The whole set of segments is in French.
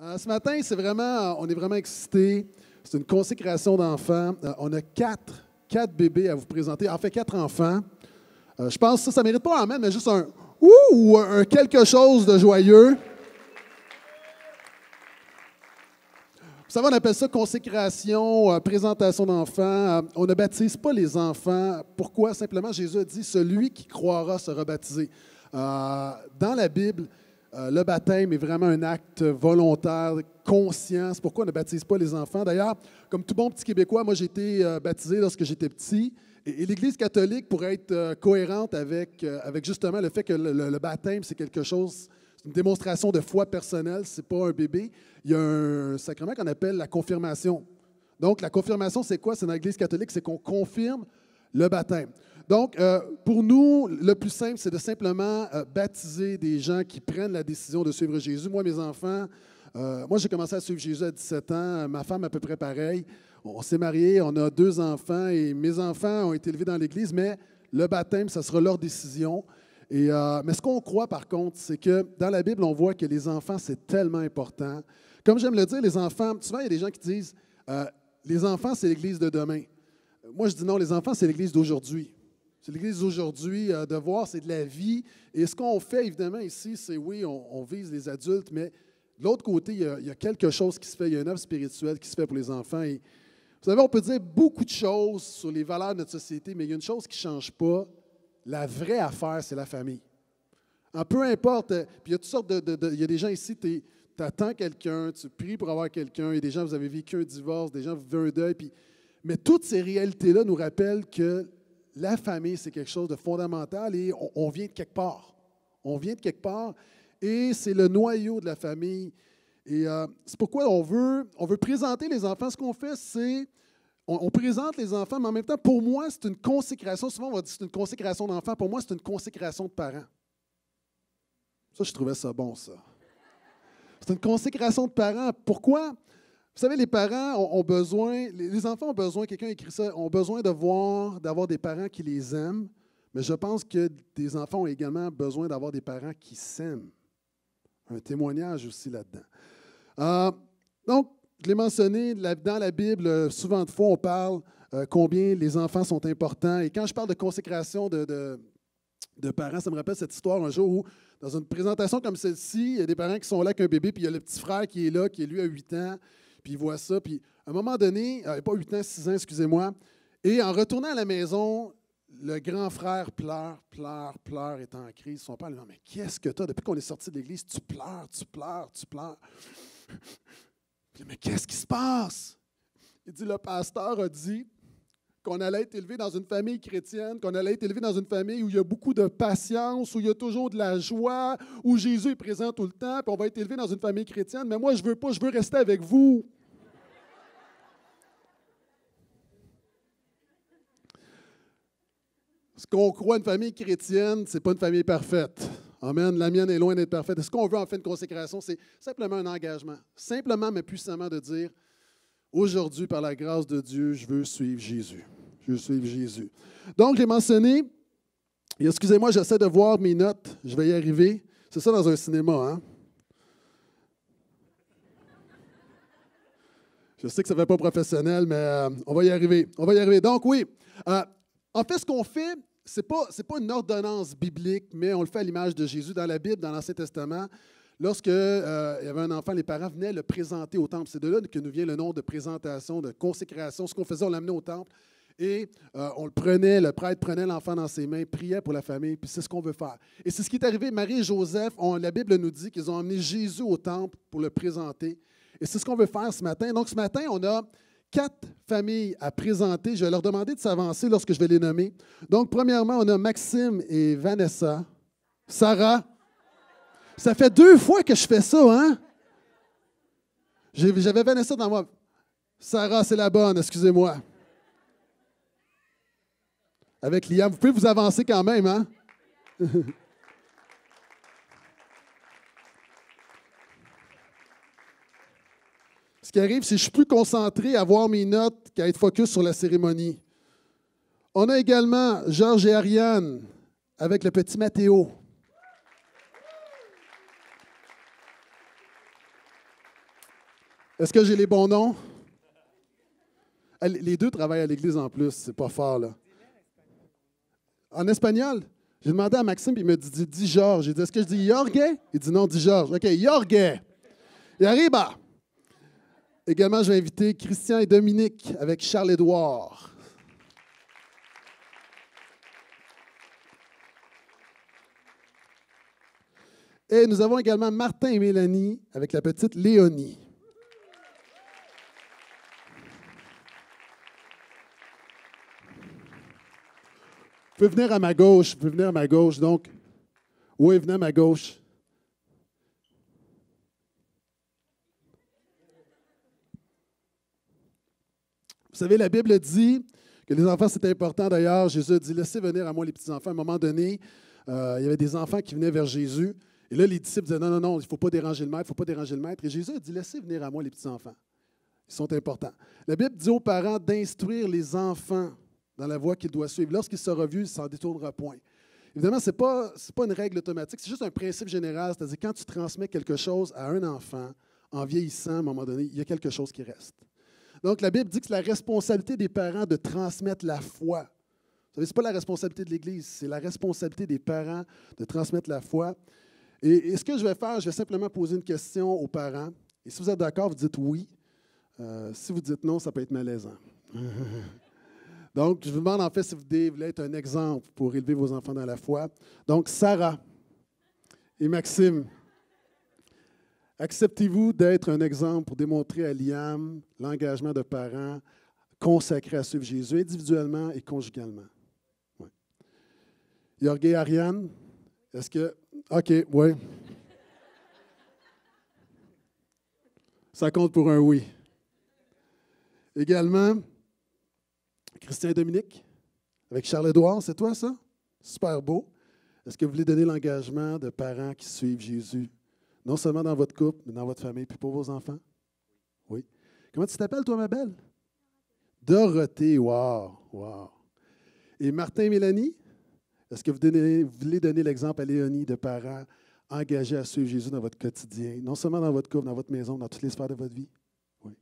Euh, ce matin, c'est vraiment, euh, on est vraiment excités. C'est une consécration d'enfants. Euh, on a quatre, quatre bébés à vous présenter. En fait, quatre enfants. je pense que ça, ça mérite pas un amen, mais juste un ouh ou un quelque chose de joyeux. Vous savez, on appelle ça consécration, présentation d'enfants. on ne baptise pas les enfants. Pourquoi? Simplement, Jésus a dit, celui qui croira sera baptisé. dans la Bible, euh, le baptême est vraiment un acte volontaire, conscient. C'est pourquoi on ne baptise pas les enfants. D'ailleurs, comme tout bon petit Québécois, moi j'ai été euh, baptisé lorsque j'étais petit. Et, l'Église catholique, pour être euh, cohérente avec, justement le fait que le, le baptême, c'est quelque chose, c'est une démonstration de foi personnelle, c'est pas un bébé. Il y a un sacrement qu'on appelle la confirmation. Donc la confirmation, c'est quoi? C'est dans l'Église catholique, c'est qu'on confirme le baptême donc, euh, pour nous, le plus simple, c'est de simplement euh, baptiser des gens qui prennent la décision de suivre Jésus. Moi, mes enfants, euh, moi, j'ai commencé à suivre Jésus à 17 ans, ma femme à peu près pareil. On s'est mariés, on a deux enfants et mes enfants ont été élevés dans l'Église, mais le baptême, ça sera leur décision. mais ce qu'on croit, par contre, c'est que dans la Bible, on voit que les enfants, c'est tellement important. Comme j'aime le dire, les enfants, souvent, il y a des gens qui disent, les enfants, c'est l'Église de demain. Moi, je dis non, les enfants, c'est l'Église d'aujourd'hui. C'est l'Église aujourd'hui euh, de voir, c'est de la vie. Et ce qu'on fait, évidemment, ici, c'est oui, on, vise les adultes, mais de l'autre côté, il y, a, quelque chose qui se fait, il y a une œuvre spirituelle qui se fait pour les enfants. vous savez, on peut dire beaucoup de choses sur les valeurs de notre société, mais il y a une chose qui ne change pas. La vraie affaire, c'est la famille. Ah, peu importe, euh, puis il y a toutes sortes de. il y a des gens ici, tu attends quelqu'un, tu pries pour avoir quelqu'un, il y a des gens, vous avez vécu un divorce, des gens, vous un deuil, puis. Mais toutes ces réalités-là nous rappellent que la famille, c'est quelque chose de fondamental et on, vient de quelque part. On vient de quelque part et c'est le noyau de la famille. Et euh, c'est pourquoi on veut, on veut présenter les enfants. Ce qu'on fait, c'est on, présente les enfants, mais en même temps, pour moi, c'est une consécration. Souvent, on va dire c'est une consécration d'enfants. Pour moi, c'est une consécration de parents. Ça, je trouvais ça bon, ça. C'est une consécration de parents. Pourquoi? Vous savez, les parents ont, besoin, les, enfants ont besoin, quelqu'un écrit ça, ont besoin de voir, d'avoir des parents qui les aiment, mais je pense que des enfants ont également besoin d'avoir des parents qui s'aiment. Un témoignage aussi là-dedans. Euh, donc, je l'ai mentionné, dans la Bible, souvent de fois, on parle euh, combien les enfants sont importants. Et quand je parle de consécration de, de, de, parents, ça me rappelle cette histoire un jour où, dans une présentation comme celle-ci, il y a des parents qui sont là avec un bébé, puis il y a le petit frère qui est là, qui est lui à 8 ans puis il voit ça. Puis à un moment donné, euh, pas 8 ans, 6 ans, excusez-moi, et en retournant à la maison, le grand frère pleure, pleure, pleure, est en crise. Son père lui dit Mais qu'est-ce que tu as Depuis qu'on est sorti de l'église, tu pleures, tu pleures, tu pleures. mais qu'est-ce qui se passe Il dit Le pasteur a dit qu'on allait être élevé dans une famille chrétienne, qu'on allait être élevé dans une famille où il y a beaucoup de patience, où il y a toujours de la joie, où Jésus est présent tout le temps, puis on va être élevé dans une famille chrétienne, mais moi, je veux pas, je veux rester avec vous. Ce qu'on croit une famille chrétienne, c'est pas une famille parfaite. Amen. La mienne est loin d'être parfaite. Ce qu'on veut en fait de consécration, c'est simplement un engagement. Simplement, mais puissamment, de dire Aujourd'hui, par la grâce de Dieu, je veux suivre Jésus. Jésus. Donc, j'ai mentionné, excusez-moi, j'essaie de voir mes notes, je vais y arriver. C'est ça dans un cinéma, hein? Je sais que ça ne fait pas professionnel, mais euh, on va y arriver. On va y arriver. Donc, oui, euh, en fait, ce qu'on fait, ce n'est pas, pas une ordonnance biblique, mais on le fait à l'image de Jésus. Dans la Bible, dans l'Ancien Testament, Lorsque euh, il y avait un enfant, les parents venaient le présenter au temple. C'est de là que nous vient le nom de présentation, de consécration. Ce qu'on faisait, on l'amenait au temple. Et euh, on le prenait, le prêtre prenait l'enfant dans ses mains, priait pour la famille, puis c'est ce qu'on veut faire. Et c'est ce qui est arrivé. Marie et Joseph, la Bible nous dit qu'ils ont amené Jésus au temple pour le présenter. Et c'est ce qu'on veut faire ce matin. Donc ce matin, on a quatre familles à présenter. Je vais leur demander de s'avancer lorsque je vais les nommer. Donc premièrement, on a Maxime et Vanessa. Sarah. Ça fait deux fois que je fais ça, hein? J'avais Vanessa dans moi. Sarah, c'est la bonne, excusez-moi avec Liam, Vous pouvez vous avancer quand même, hein? Ce qui arrive, c'est que je suis plus concentré à voir mes notes qu'à être focus sur la cérémonie. On a également Georges et Ariane avec le petit Mathéo. Est-ce que j'ai les bons noms? Les deux travaillent à l'église en plus, c'est pas fort, là en espagnol. J'ai demandé à Maxime, il me dit, dit Georges. J'ai dit, est-ce que je dis Jorge? Il dit non, dit Georges. OK, Jorge. Et Également, je vais inviter Christian et Dominique avec Charles-Édouard. Et nous avons également Martin et Mélanie avec la petite Léonie. Vous pouvez venir à ma gauche, vous pouvez venir à ma gauche. Donc, oui, venez à ma gauche. Vous savez, la Bible dit que les enfants, c'est important d'ailleurs. Jésus a dit, laissez venir à moi les petits-enfants. À un moment donné, euh, il y avait des enfants qui venaient vers Jésus. Et là, les disciples disaient, non, non, non, il ne faut pas déranger le maître, il ne faut pas déranger le maître. Et Jésus a dit, laissez venir à moi les petits-enfants. Ils sont importants. La Bible dit aux parents d'instruire les enfants dans la voie qu'il doit suivre. Lorsqu'il sera vu, il s'en détournera point. Évidemment, ce n'est pas, pas une règle automatique, c'est juste un principe général. C'est-à-dire, quand tu transmets quelque chose à un enfant, en vieillissant, à un moment donné, il y a quelque chose qui reste. Donc, la Bible dit que c'est la responsabilité des parents de transmettre la foi. Vous savez, ce n'est pas la responsabilité de l'Église, c'est la responsabilité des parents de transmettre la foi. Et, ce que je vais faire, je vais simplement poser une question aux parents. Et si vous êtes d'accord, vous dites oui. Euh, si vous dites non, ça peut être malaisant. Donc, je vous demande en fait si vous voulez être un exemple pour élever vos enfants dans la foi. Donc, Sarah et Maxime, acceptez-vous d'être un exemple pour démontrer à Liam l'engagement de parents consacrés à suivre Jésus individuellement et conjugalement? Oui. Yorgue et Ariane, est-ce que. OK, oui. Ça compte pour un oui. Également, Christian Dominique, avec Charles-Édouard, c'est toi ça? Super beau. Est-ce que vous voulez donner l'engagement de parents qui suivent Jésus, non seulement dans votre couple, mais dans votre famille, puis pour vos enfants? Oui. Comment tu t'appelles, toi, ma belle? Dorothée, wow, wow. Et Martin et Mélanie, est-ce que vous, vous voulez donner l'exemple à Léonie de parents engagés à suivre Jésus dans votre quotidien, non seulement dans votre couple, dans votre maison, dans toutes les sphères de votre vie? Oui.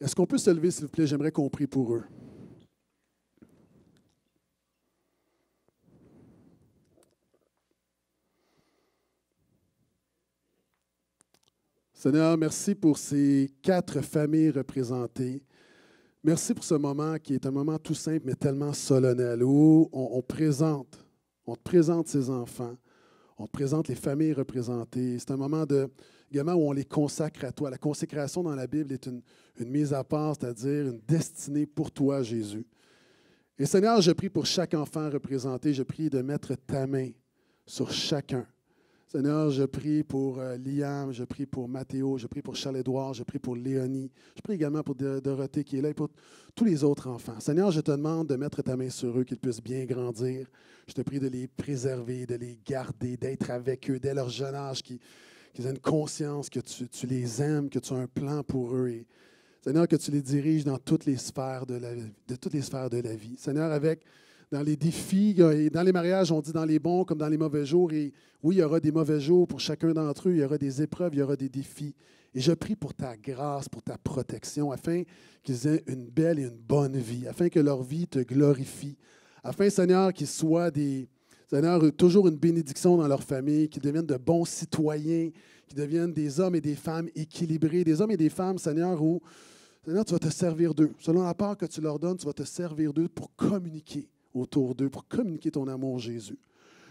Est-ce qu'on peut se lever, s'il vous plaît? J'aimerais qu'on prie pour eux. Seigneur, merci pour ces quatre familles représentées. Merci pour ce moment qui est un moment tout simple mais tellement solennel où on, présente, on te présente ces enfants, on te présente les familles représentées. C'est un moment de, également où on les consacre à toi. La consécration dans la Bible est une, une mise à part, c'est-à-dire une destinée pour toi, Jésus. Et Seigneur, je prie pour chaque enfant représenté, je prie de mettre ta main sur chacun Seigneur, je prie pour euh, Liam, je prie pour Mathéo, je prie pour Charles-Édouard, je prie pour Léonie, je prie également pour Dorothée qui est là et pour tous les autres enfants. Seigneur, je te demande de mettre ta main sur eux, qu'ils puissent bien grandir. Je te prie de les préserver, de les garder, d'être avec eux dès leur jeune âge, qu'ils aient une conscience que tu, les aimes, que tu as un plan pour eux. Seigneur, que tu les diriges dans toutes les sphères de la, de toutes les sphères de la vie. Seigneur, avec dans les défis. Euh, et dans les mariages, on dit dans les bons comme dans les mauvais jours. Et oui, il y aura des mauvais jours pour chacun d'entre eux. Il y aura des épreuves, il y aura des défis. Et je prie pour ta grâce, pour ta protection, afin qu'ils aient une belle et une bonne vie, afin que leur vie te glorifie, afin, Seigneur, qu'ils soient des, Seigneur, toujours une bénédiction dans leur famille, qu'ils deviennent de bons citoyens, qu'ils deviennent des hommes et des femmes équilibrés, des hommes et des femmes, Seigneur, où, Seigneur, tu vas te servir d'eux. Selon la part que tu leur donnes, tu vas te servir d'eux pour communiquer, autour d'eux pour communiquer ton amour, Jésus.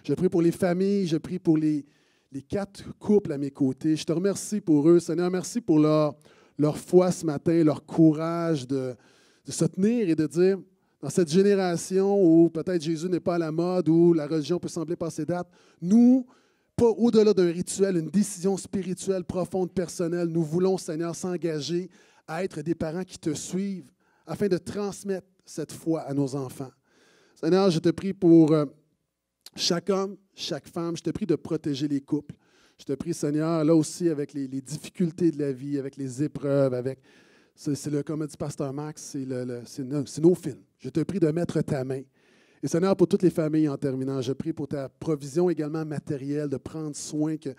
Je prie pour les familles, je prie pour les, les quatre couples à mes côtés. Je te remercie pour eux, Seigneur. Merci pour leur, leur foi ce matin, leur courage de, de se tenir et de dire, dans cette génération où peut-être Jésus n'est pas à la mode, où la religion peut sembler passer date, nous, pas au-delà d'un rituel, une décision spirituelle profonde, personnelle, nous voulons, Seigneur, s'engager à être des parents qui te suivent afin de transmettre cette foi à nos enfants. Seigneur, je te prie pour euh, chaque homme, chaque femme. Je te prie de protéger les couples. Je te prie, Seigneur, là aussi, avec les, difficultés de la vie, avec les épreuves, avec. C'est le, comme dit Pasteur Max, c'est le, nos films. Je te prie de mettre ta main. Et Seigneur, pour toutes les familles en terminant, je prie pour ta provision également matérielle, de prendre soin que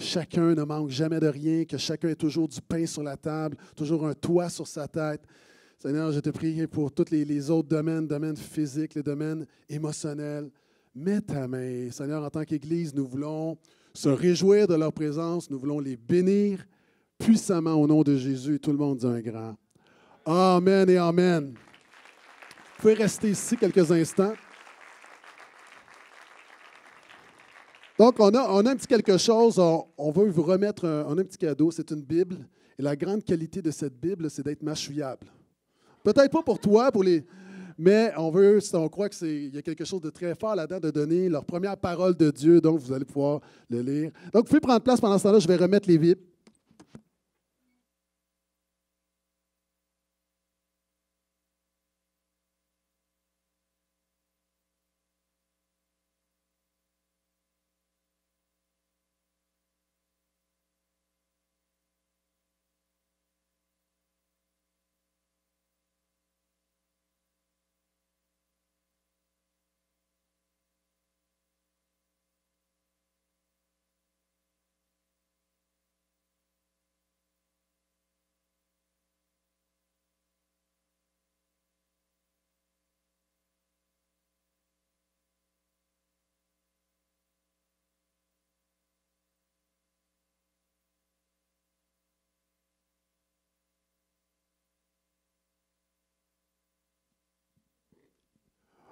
chacun ne manque jamais de rien, que chacun ait toujours du pain sur la table, toujours un toit sur sa tête. Seigneur, je te prie pour tous les, autres domaines, domaines physiques, les domaines émotionnels. Mets ta main. Seigneur, en tant qu'Église, nous voulons se réjouir de leur présence. Nous voulons les bénir puissamment au nom de Jésus. Tout le monde dit un grand. Amen et Amen. Vous pouvez rester ici quelques instants. Donc, on a, on un petit quelque chose. On, veut vous remettre un, un petit cadeau. C'est une Bible. Et la grande qualité de cette Bible, c'est d'être mâchouillable. Peut-être pas pour toi, pour les. Mais on veut, si on croit qu'il y a quelque chose de très fort là-dedans, de donner leur première parole de Dieu. Donc, vous allez pouvoir le lire. Donc, vous pouvez prendre place pendant ce temps-là. Je vais remettre les Vip.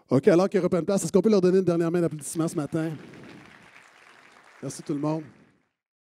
OK, alors qu'ils reprennent place, est-ce qu'on peut leur donner une dernière main d'applaudissement ce matin? Merci tout le monde.